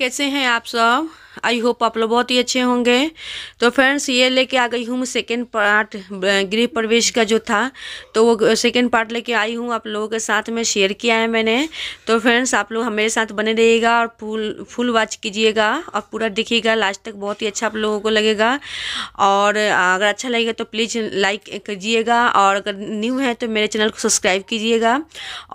कैसे हैं आप सब आई होप आप लोग बहुत ही अच्छे होंगे तो फ्रेंड्स ये लेके आ गई हूँ मैं सेकेंड पार्ट गृह प्रवेश का जो था तो वो सेकेंड पार्ट लेके आई हूँ आप लोगों के साथ में शेयर किया है मैंने तो फ्रेंड्स आप लोग हमारे साथ बने रहिएगा और फुल फुल वॉच कीजिएगा और पूरा देखिएगा लास्ट तक बहुत ही अच्छा आप लोगों को लगेगा और अगर अच्छा लगेगा तो प्लीज़ लाइक कीजिएगा और अगर न्यू है तो मेरे चैनल को सब्सक्राइब कीजिएगा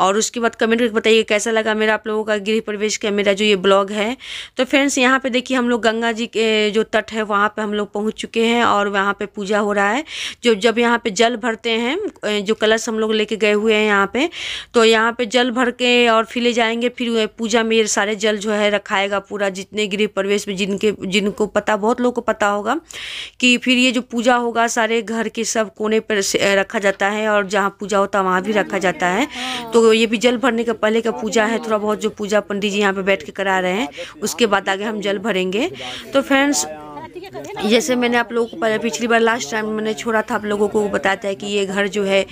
और उसके बाद कमेंट करके बताइए कैसा लगा मेरा आप लोगों का गृह प्रवेश का मेरा जो ये ब्लॉग है तो फ्रेंड्स यहाँ पर देखिए हम लोग लोग गंगा जी के जो तट है वहाँ पे हम लोग पहुँच चुके हैं और वहाँ पे पूजा हो रहा है जो जब यहाँ पे जल भरते हैं जो कलश हम लोग लेके गए हुए हैं यहाँ पे तो यहाँ पे जल भर के और फिर ले जाएंगे फिर पूजा में सारे जल जो है रखाएगा पूरा जितने गृह प्रवेश में जिनके जिनको पता बहुत लोग को पता होगा कि फिर ये जो पूजा होगा सारे घर के सब कोने पर रखा जाता है और जहाँ पूजा होता है वहाँ भी रखा जाता है तो ये भी जल भरने का पहले का पूजा है थोड़ा बहुत जो पूजा पंडित जी यहाँ पर बैठ के करा रहे हैं उसके बाद आगे हम जल भरेंगे तो फ्रेंड्स जैसे मैंने आप लोगों को पहले पिछली बार लास्ट टाइम मैंने छोड़ा था आप लोगों को बताया था कि ये घर जो है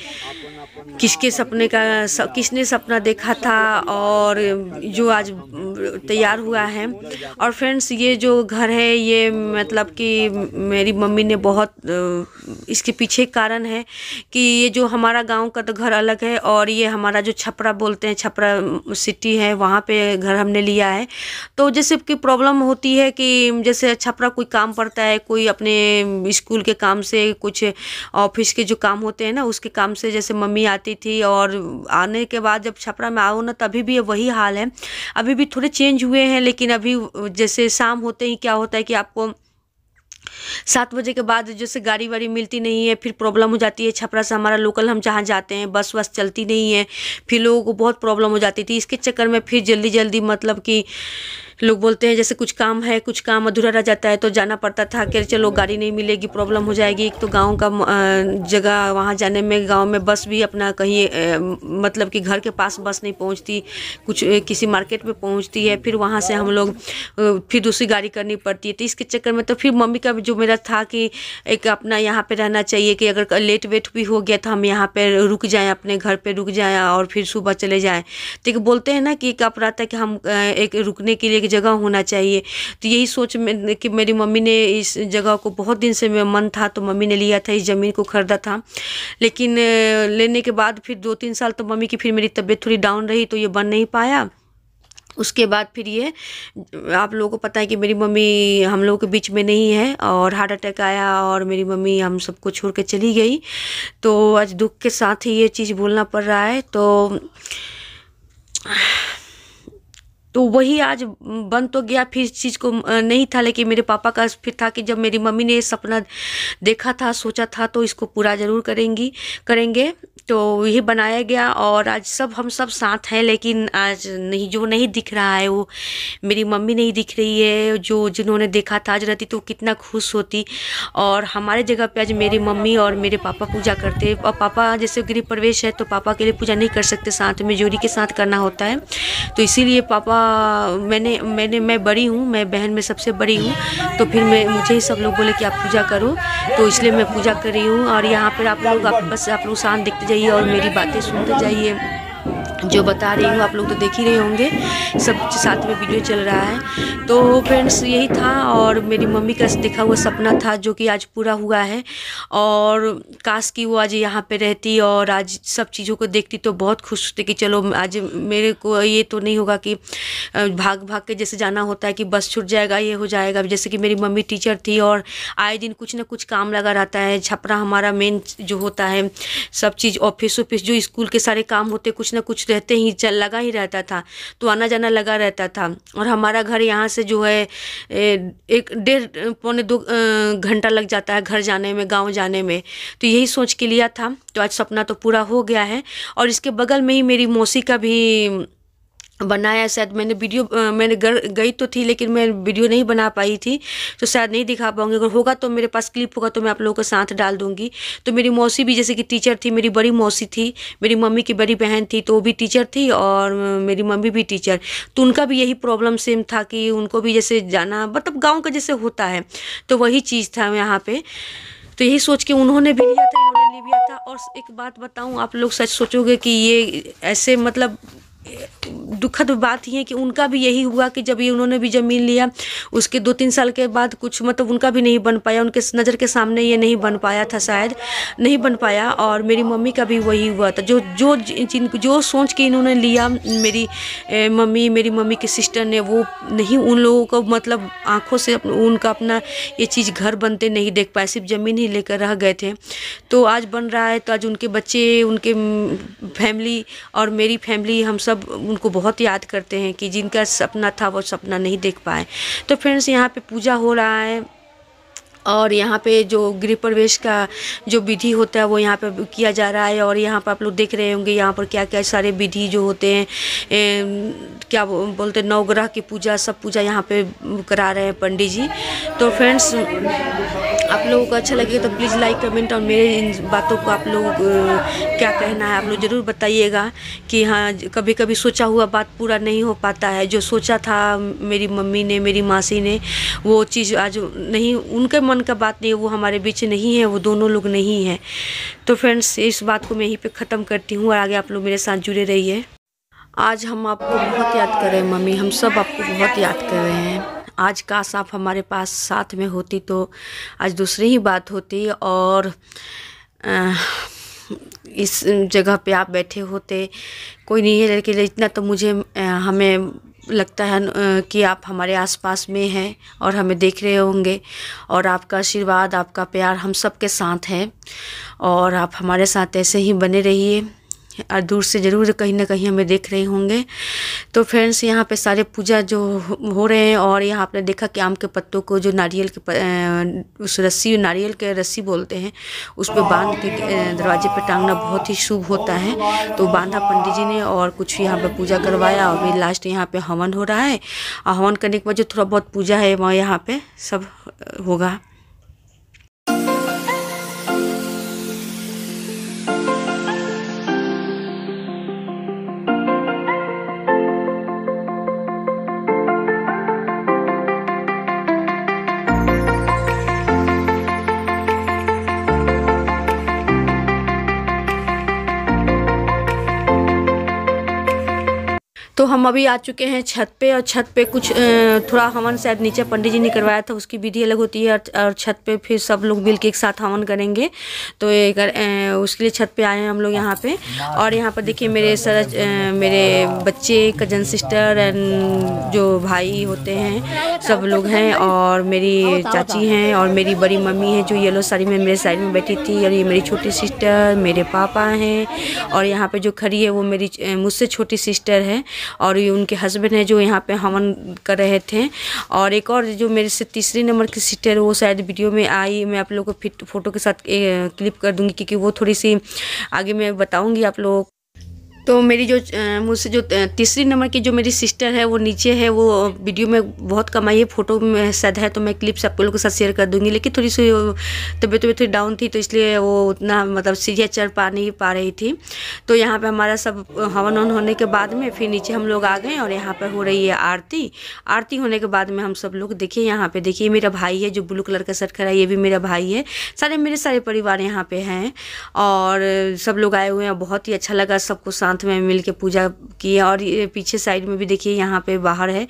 किसके सपने का किसने सपना देखा था और जो आज तैयार हुआ है और फ्रेंड्स ये जो घर है ये मतलब कि मेरी मम्मी ने बहुत इसके पीछे कारण है कि ये जो हमारा गांव का तो घर अलग है और ये हमारा जो छपरा बोलते हैं छपरा सिटी है वहाँ पे घर हमने लिया है तो जैसे कि प्रॉब्लम होती है कि जैसे छपरा कोई काम पड़ता है कोई अपने स्कूल के काम से कुछ ऑफिस के जो काम होते हैं ना उसके काम से जैसे मम्मी आती थी और आने के बाद जब छपरा में आओ ना तभी भी वही हाल है अभी भी थोड़े चेंज हुए हैं लेकिन अभी जैसे शाम होते ही क्या होता है कि आपको सात बजे के बाद जैसे गाड़ी वाड़ी मिलती नहीं है फिर प्रॉब्लम हो जाती है छपरा से हमारा लोकल हम जहाँ जाते हैं बस वस चलती नहीं है फिर लोगों को बहुत प्रॉब्लम हो जाती थी इसके चक्कर में फिर जल्दी जल्दी मतलब कि लोग बोलते हैं जैसे कुछ काम है कुछ काम अधूरा रह जाता है तो जाना पड़ता था कि चलो गाड़ी नहीं मिलेगी प्रॉब्लम हो जाएगी एक तो गांव का जगह वहाँ जाने में गांव में बस भी अपना कहीं मतलब कि घर के पास बस नहीं पहुँचती कुछ किसी मार्केट में पहुँचती है फिर वहाँ से हम लोग फिर दूसरी गाड़ी करनी पड़ती है तो इसके चक्कर में तो फिर मम्मी का जो मेरा था कि एक अपना यहाँ पर रहना चाहिए कि अगर लेट वेट भी हो गया तो हम यहाँ पर रुक जाएँ अपने घर पर रुक जाएँ और फिर सुबह चले जाएँ तो बोलते हैं ना कि एक अपराध है कि हम एक रुकने के लिए एक जगह होना चाहिए तो यही सोच में कि मेरी मम्मी ने इस जगह को बहुत दिन से मेरा मन था तो मम्मी ने लिया था इस ज़मीन को ख़रीदा था लेकिन लेने के बाद फिर दो तीन साल तो मम्मी की फिर मेरी तबीयत थोड़ी डाउन रही तो ये बन नहीं पाया उसके बाद फिर ये आप लोगों को पता है कि मेरी मम्मी हम लोगों के बीच में नहीं है और हार्ट अटैक आया और मेरी मम्मी हम सबको छोड़ के चली गई तो आज दुख के साथ ही ये चीज़ बोलना पड़ रहा है तो तो वही आज बन तो गया फिर चीज़ को नहीं था लेकिन मेरे पापा का फिर था कि जब मेरी मम्मी ने सपना देखा था सोचा था तो इसको पूरा ज़रूर करेंगी करेंगे तो यही बनाया गया और आज सब हम सब साथ हैं लेकिन आज नहीं जो नहीं दिख रहा है वो मेरी मम्मी नहीं दिख रही है जो जिन्होंने देखा था आज रहती तो कितना खुश होती और हमारे जगह पे आज मेरी मम्मी और मेरे पापा पूजा करते और पापा जैसे गृह प्रवेश है तो पापा के लिए पूजा नहीं कर सकते साथ में जोड़ी के साथ करना होता है तो इसीलिए पापा मैंने मैंने मैं बड़ी हूँ मैं बहन में सबसे बड़ी हूँ तो फिर मैं मुझे ही सब लोग बोले कि आप पूजा करो तो इसलिए मैं पूजा कर रही हूँ और यहाँ पर आप लोग आप बस आप लोग शांत देखते जाइए और मेरी बातें सुनते जाइए जो बता रही हूँ आप लोग तो देख ही रहे होंगे सब साथ में वीडियो चल रहा है तो फ्रेंड्स यही था और मेरी मम्मी का देखा हुआ सपना था जो कि आज पूरा हुआ है और काश कि वो आज यहाँ पे रहती और आज सब चीज़ों को देखती तो बहुत खुश होती कि चलो आज मेरे को ये तो नहीं होगा कि भाग भाग के जैसे जाना होता है कि बस छूट जाएगा ये हो जाएगा जैसे कि मेरी मम्मी टीचर थी और आए दिन कुछ ना कुछ काम लगा रहता है छपरा हमारा मेन जो होता है सब चीज़ ऑफिस ऑफिस जो स्कूल के सारे काम होते कुछ ना कुछ रहते ही चल लगा ही रहता था तो आना जाना लगा रहता था और हमारा घर यहाँ से जो है एक डेढ़ पौने दो घंटा लग जाता है घर जाने में गाँव जाने में तो यही सोच के लिया था तो आज सपना तो पूरा हो गया है और इसके बगल में ही मेरी मौसी का भी बनाया शायद मैंने वीडियो मैंने गई तो थी लेकिन मैं वीडियो नहीं बना पाई थी तो शायद नहीं दिखा पाऊँगी अगर होगा तो मेरे पास क्लिप होगा तो मैं आप लोगों के साथ डाल दूँगी तो मेरी मौसी भी जैसे कि टीचर थी मेरी बड़ी मौसी थी मेरी मम्मी की बड़ी बहन थी तो वो भी टीचर थी और मेरी मम्मी भी टीचर तो उनका भी यही प्रॉब्लम सेम था कि उनको भी जैसे जाना मतलब गाँव का जैसे होता है तो वही चीज़ था यहाँ पर तो यही सोच के उन्होंने भी लिया था इन्होंने लिया था और एक बात बताऊँ आप लोग सच सोचोगे कि ये ऐसे मतलब दुखद बात ही है कि उनका भी यही हुआ कि जब ये उन्होंने भी ज़मीन लिया उसके दो तीन साल के बाद कुछ मतलब उनका भी नहीं बन पाया उनके नज़र के सामने ये नहीं बन पाया था शायद नहीं बन पाया और मेरी मम्मी का भी वही हुआ था जो जो जिन जो सोच के इन्होंने लिया मेरी मम्मी मेरी मम्मी की सिस्टर ने वो नहीं उन लोगों को मतलब आँखों से उनका अपना ये चीज़ घर बनते नहीं देख पाए सिर्फ ज़मीन ही लेकर रह गए थे तो आज बन रहा है तो आज उनके बच्चे उनके फैमिली और मेरी फैमिली हम सब उनको बहुत बहुत याद करते हैं कि जिनका सपना था वो सपना नहीं देख पाए तो फ्रेंड्स यहाँ पे पूजा हो रहा है और यहाँ पे जो गृह प्रवेश का जो विधि होता है वो यहाँ पे किया जा रहा है और यहाँ पर आप लोग देख रहे होंगे यहाँ पर क्या क्या सारे विधि जो होते हैं ए, क्या बोलते हैं नवग्रह की पूजा सब पूजा यहाँ पे करा रहे हैं पंडित जी तो फ्रेंड्स आप लोगों को अच्छा लगेगा तो प्लीज़ लाइक कमेंट और मेरे इन बातों को आप लोग क्या कहना है आप लोग ज़रूर बताइएगा कि हाँ कभी कभी सोचा हुआ बात पूरा नहीं हो पाता है जो सोचा था मेरी मम्मी ने मेरी मासी ने वो चीज़ आज नहीं उनके मन का बात नहीं वो हमारे बीच नहीं है वो दोनों लोग नहीं हैं तो फ्रेंड्स इस बात को मैं यहीं पर ख़त्म करती हूँ और आगे आप लोग मेरे साथ जुड़े रहिए आज हम आपको बहुत याद कर रहे हैं मम्मी हम सब आपको बहुत याद कर रहे हैं आज काश आप हमारे पास साथ में होती तो आज दूसरी ही बात होती और इस जगह पे आप बैठे होते कोई नहीं है लेकिन इतना तो मुझे हमें लगता है कि आप हमारे आसपास में हैं और हमें देख रहे होंगे और आपका आशीर्वाद आपका प्यार हम सब के साथ है और आप हमारे साथ ऐसे ही बने रहिए और दूर से ज़रूर कहीं ना कहीं हमें देख रहे होंगे तो फ्रेंड्स यहाँ पे सारे पूजा जो हो रहे हैं और यहाँ आपने देखा कि आम के पत्तों को जो नारियल के उस रस्सी नारियल के रस्सी बोलते हैं उस पर बांध के दरवाजे पर टांगना बहुत ही शुभ होता है तो बांधा पंडित जी ने और कुछ यहाँ पर पूजा करवाया और भी लास्ट यहाँ पर हवन हो रहा है और हवन करने के बाद जो थोड़ा बहुत पूजा है वहाँ यहाँ पर सब होगा हम अभी आ चुके हैं छत पे और छत पे कुछ थोड़ा हवन शायद नीचे पंडित जी ने करवाया था उसकी विधि अलग होती है और छत पे फिर सब लोग मिल के एक साथ हवन करेंगे तो ये कर, उसके लिए छत पे आए हैं हम लोग यहाँ पे और यहाँ पर देखिए मेरे सर मेरे बच्चे कजन सिस्टर एंड जो भाई होते हैं सब लोग हैं और मेरी चाची हैं और मेरी बड़ी मम्मी है जो येलो साड़ी में मेरे साइड में बैठी थी और ये मेरी छोटी सिस्टर मेरे पापा हैं और यहाँ पर जो खड़ी है वो मेरी मुझसे छोटी सिस्टर है और ये उनके हस्बैंड है जो यहाँ पे हवन कर रहे थे और एक और जो मेरे से तीसरे नंबर की सिस्टर वो शायद वीडियो में आई मैं आप लोगों को फिट फोटो के साथ क्लिप कर दूँगी क्योंकि वो थोड़ी सी आगे मैं बताऊँगी आप लोगों तो मेरी जो मुझसे जो तीसरी नंबर की जो मेरी सिस्टर है वो नीचे है वो वीडियो में बहुत कम आई है फोटो में शायद है तो मैं क्लिप्स आप लोगों के साथ शेयर कर दूंगी लेकिन थोड़ी सी तबीयत तो थोड़ी डाउन थी तो इसलिए वो उतना मतलब सीढ़िया चढ़ पा नहीं पा रही थी तो यहाँ पर हमारा सब हवन वन होने के बाद में फिर नीचे हम लोग आ गए और यहाँ पर हो रही है आरती आरती होने के बाद में हम सब लोग देखिए यहाँ पर देखिए मेरा भाई है जो ब्लू कलर का शर्ट खड़ा है ये भी मेरा भाई है सारे मेरे सारे परिवार यहाँ पर हैं और सब लोग आए हुए हैं बहुत ही अच्छा लगा सबको साथ साथ में मिल पूजा की और ये पीछे साइड में भी देखिए यहाँ पे बाहर है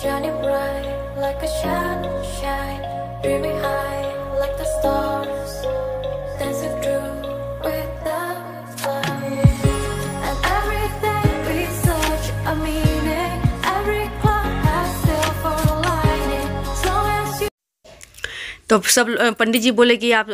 shining bright like a shadow shine, beaming high like the stars. तो सब पंडित जी बोले कि आप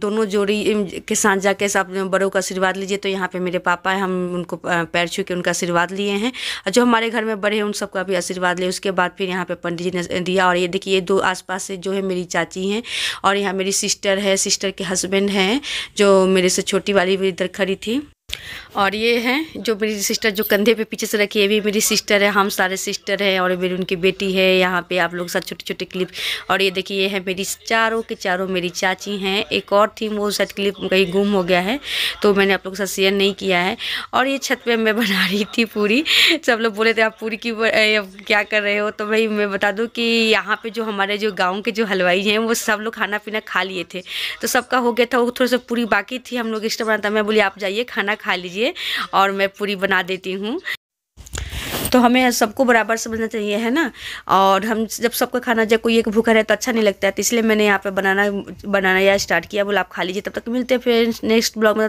दोनों जोड़ी के साथ जाके सब बड़ों का आशीर्वाद लीजिए तो यहाँ पे मेरे पापा हैं हम उनको पैर छू के उनका आशीर्वाद लिए हैं और जो हमारे घर में बड़े हैं उन सबका भी आशीर्वाद लिए उसके बाद फिर यहाँ पे पंडित जी ने दिया और ये देखिए ये दो आसपास से जो है मेरी चाची हैं और यहाँ मेरी सिस्टर है सिस्टर के हस्बैंड हैं जो मेरे से छोटी वाली भी इधर खड़ी थी और ये हैं जो मेरी सिस्टर जो कंधे पे पीछे से रखी है भी मेरी सिस्टर है हम सारे सिस्टर हैं और मेरी उनकी बेटी है यहाँ पे आप लोग साथ छोटे छोटे क्लिप और ये देखिए ये है मेरी चारों के चारों मेरी चाची हैं एक और थी वो शायद क्लिप कहीं गुम हो गया है तो मैंने आप लोग के साथ शेयर नहीं किया है और ये छत पर मैं बना रही थी पूरी सब लोग बोले थे आप पूरी की क्या कर रहे हो तो भाई मैं बता दूँ कि यहाँ पर जो हमारे जो गाँव के जो हलवाई हैं वो सब लोग खाना पीना खा लिए थे तो सबका हो गया था वो थोड़ा सा पूरी बाकी थी हम लोग एक्स्ट्रा बनाता मैं बोली आप जाइए खाना खा लीजिए और मैं पूरी बना देती हूँ तो हमें सबको बराबर समझना चाहिए है ना और हम जब सबको खाना जब कोई एक भूखा रहे तो अच्छा नहीं लगता है तो इसलिए मैंने यहाँ पे बनाना बनाना या स्टार्ट किया बोला आप खा लीजिए तब तक मिलते हैं फिर नेक्स्ट ब्लॉग में